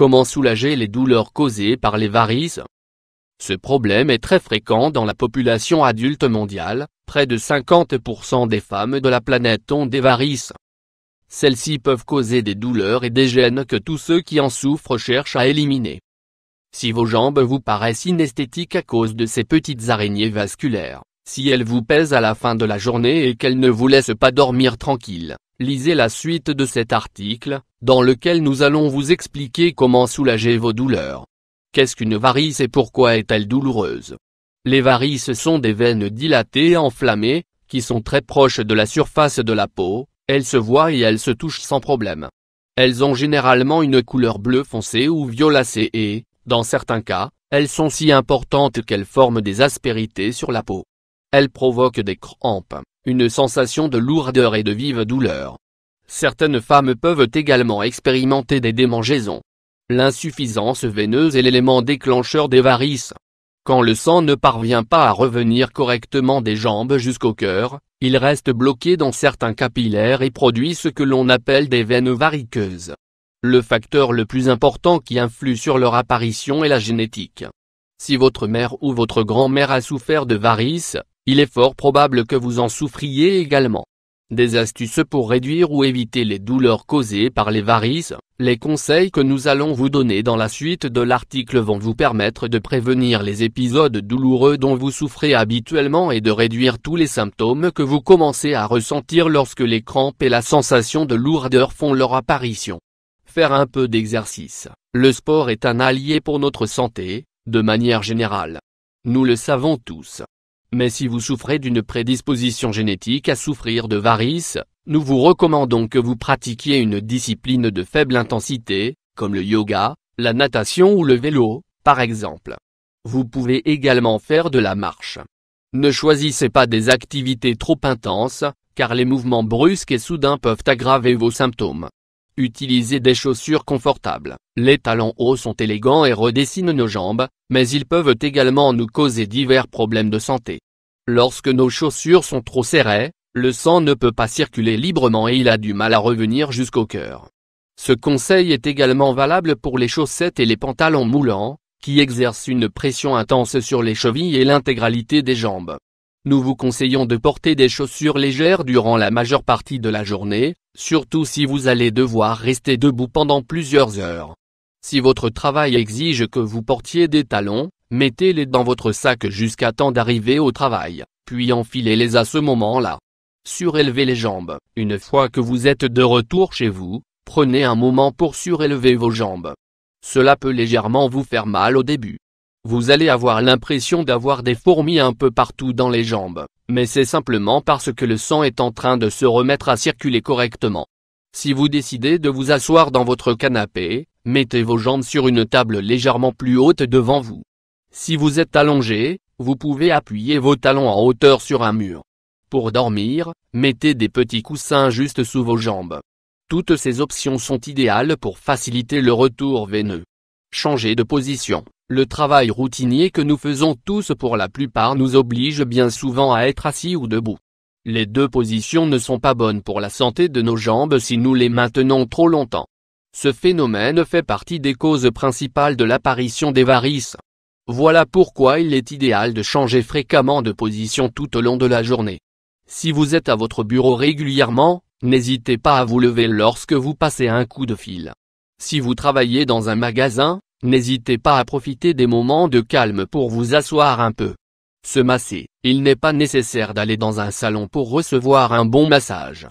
Comment soulager les douleurs causées par les varices Ce problème est très fréquent dans la population adulte mondiale, près de 50% des femmes de la planète ont des varices. Celles-ci peuvent causer des douleurs et des gènes que tous ceux qui en souffrent cherchent à éliminer. Si vos jambes vous paraissent inesthétiques à cause de ces petites araignées vasculaires, si elles vous pèsent à la fin de la journée et qu'elles ne vous laissent pas dormir tranquille, lisez la suite de cet article, dans lequel nous allons vous expliquer comment soulager vos douleurs. Qu'est-ce qu'une varice et pourquoi est-elle douloureuse Les varices sont des veines dilatées et enflammées, qui sont très proches de la surface de la peau, elles se voient et elles se touchent sans problème. Elles ont généralement une couleur bleu foncé ou violacée et, dans certains cas, elles sont si importantes qu'elles forment des aspérités sur la peau. Elles provoquent des crampes une sensation de lourdeur et de vive douleur. Certaines femmes peuvent également expérimenter des démangeaisons. L'insuffisance veineuse est l'élément déclencheur des varices. Quand le sang ne parvient pas à revenir correctement des jambes jusqu'au cœur, il reste bloqué dans certains capillaires et produit ce que l'on appelle des veines variqueuses. Le facteur le plus important qui influe sur leur apparition est la génétique. Si votre mère ou votre grand-mère a souffert de varices, il est fort probable que vous en souffriez également. Des astuces pour réduire ou éviter les douleurs causées par les varices, les conseils que nous allons vous donner dans la suite de l'article vont vous permettre de prévenir les épisodes douloureux dont vous souffrez habituellement et de réduire tous les symptômes que vous commencez à ressentir lorsque les crampes et la sensation de lourdeur font leur apparition. Faire un peu d'exercice. Le sport est un allié pour notre santé, de manière générale. Nous le savons tous, mais si vous souffrez d'une prédisposition génétique à souffrir de varices, nous vous recommandons que vous pratiquiez une discipline de faible intensité, comme le yoga, la natation ou le vélo, par exemple. Vous pouvez également faire de la marche. Ne choisissez pas des activités trop intenses, car les mouvements brusques et soudains peuvent aggraver vos symptômes. Utilisez des chaussures confortables. Les talons hauts sont élégants et redessinent nos jambes, mais ils peuvent également nous causer divers problèmes de santé. Lorsque nos chaussures sont trop serrées, le sang ne peut pas circuler librement et il a du mal à revenir jusqu'au cœur. Ce conseil est également valable pour les chaussettes et les pantalons moulants, qui exercent une pression intense sur les chevilles et l'intégralité des jambes. Nous vous conseillons de porter des chaussures légères durant la majeure partie de la journée, surtout si vous allez devoir rester debout pendant plusieurs heures. Si votre travail exige que vous portiez des talons, mettez-les dans votre sac jusqu'à temps d'arriver au travail, puis enfilez-les à ce moment-là. Surélevez les jambes. Une fois que vous êtes de retour chez vous, prenez un moment pour surélever vos jambes. Cela peut légèrement vous faire mal au début, vous allez avoir l'impression d'avoir des fourmis un peu partout dans les jambes, mais c'est simplement parce que le sang est en train de se remettre à circuler correctement. Si vous décidez de vous asseoir dans votre canapé, mettez vos jambes sur une table légèrement plus haute devant vous. Si vous êtes allongé, vous pouvez appuyer vos talons en hauteur sur un mur. Pour dormir, mettez des petits coussins juste sous vos jambes. Toutes ces options sont idéales pour faciliter le retour veineux. Changer de position, le travail routinier que nous faisons tous pour la plupart nous oblige bien souvent à être assis ou debout. Les deux positions ne sont pas bonnes pour la santé de nos jambes si nous les maintenons trop longtemps. Ce phénomène fait partie des causes principales de l'apparition des varices. Voilà pourquoi il est idéal de changer fréquemment de position tout au long de la journée. Si vous êtes à votre bureau régulièrement, n'hésitez pas à vous lever lorsque vous passez un coup de fil. Si vous travaillez dans un magasin, n'hésitez pas à profiter des moments de calme pour vous asseoir un peu. Se masser, il n'est pas nécessaire d'aller dans un salon pour recevoir un bon massage.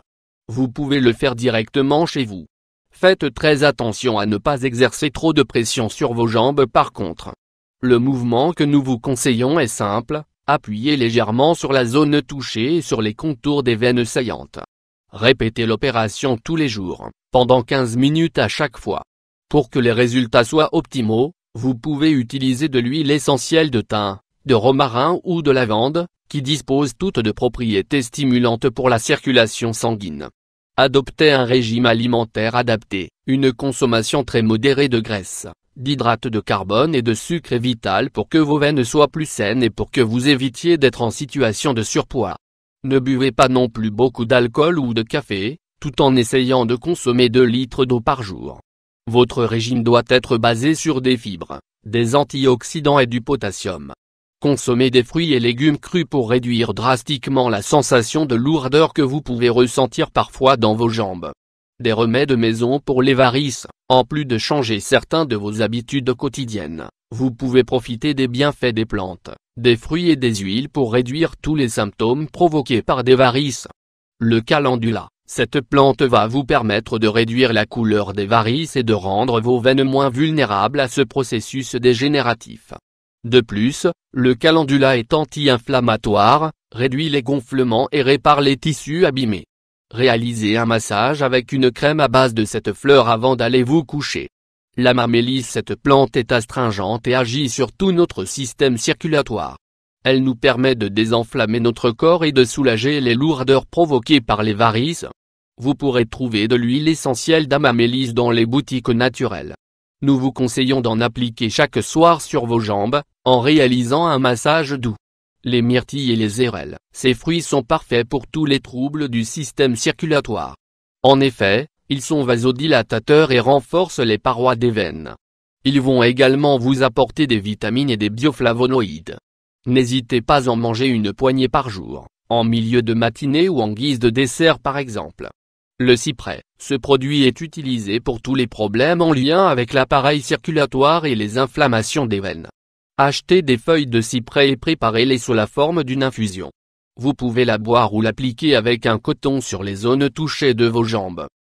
Vous pouvez le faire directement chez vous. Faites très attention à ne pas exercer trop de pression sur vos jambes par contre. Le mouvement que nous vous conseillons est simple, appuyez légèrement sur la zone touchée et sur les contours des veines saillantes. Répétez l'opération tous les jours, pendant 15 minutes à chaque fois. Pour que les résultats soient optimaux, vous pouvez utiliser de l'huile essentielle de thym, de romarin ou de lavande, qui disposent toutes de propriétés stimulantes pour la circulation sanguine. Adoptez un régime alimentaire adapté, une consommation très modérée de graisse, d'hydrates de carbone et de sucre est vital pour que vos veines soient plus saines et pour que vous évitiez d'être en situation de surpoids. Ne buvez pas non plus beaucoup d'alcool ou de café, tout en essayant de consommer 2 litres d'eau par jour. Votre régime doit être basé sur des fibres, des antioxydants et du potassium. Consommez des fruits et légumes crus pour réduire drastiquement la sensation de lourdeur que vous pouvez ressentir parfois dans vos jambes. Des remèdes maison pour les varices, en plus de changer certains de vos habitudes quotidiennes, vous pouvez profiter des bienfaits des plantes, des fruits et des huiles pour réduire tous les symptômes provoqués par des varices. Le calendula, cette plante va vous permettre de réduire la couleur des varices et de rendre vos veines moins vulnérables à ce processus dégénératif. De plus, le calendula est anti-inflammatoire, réduit les gonflements et répare les tissus abîmés. Réalisez un massage avec une crème à base de cette fleur avant d'aller vous coucher. La mamélise cette plante est astringente et agit sur tout notre système circulatoire. Elle nous permet de désenflammer notre corps et de soulager les lourdeurs provoquées par les varices vous pourrez trouver de l'huile essentielle d'amamélis dans les boutiques naturelles. Nous vous conseillons d'en appliquer chaque soir sur vos jambes, en réalisant un massage doux. Les myrtilles et les érelles, ces fruits sont parfaits pour tous les troubles du système circulatoire. En effet, ils sont vasodilatateurs et renforcent les parois des veines. Ils vont également vous apporter des vitamines et des bioflavonoïdes. N'hésitez pas à en manger une poignée par jour, en milieu de matinée ou en guise de dessert par exemple. Le cyprès, ce produit est utilisé pour tous les problèmes en lien avec l'appareil circulatoire et les inflammations des veines. Achetez des feuilles de cyprès et préparez-les sous la forme d'une infusion. Vous pouvez la boire ou l'appliquer avec un coton sur les zones touchées de vos jambes.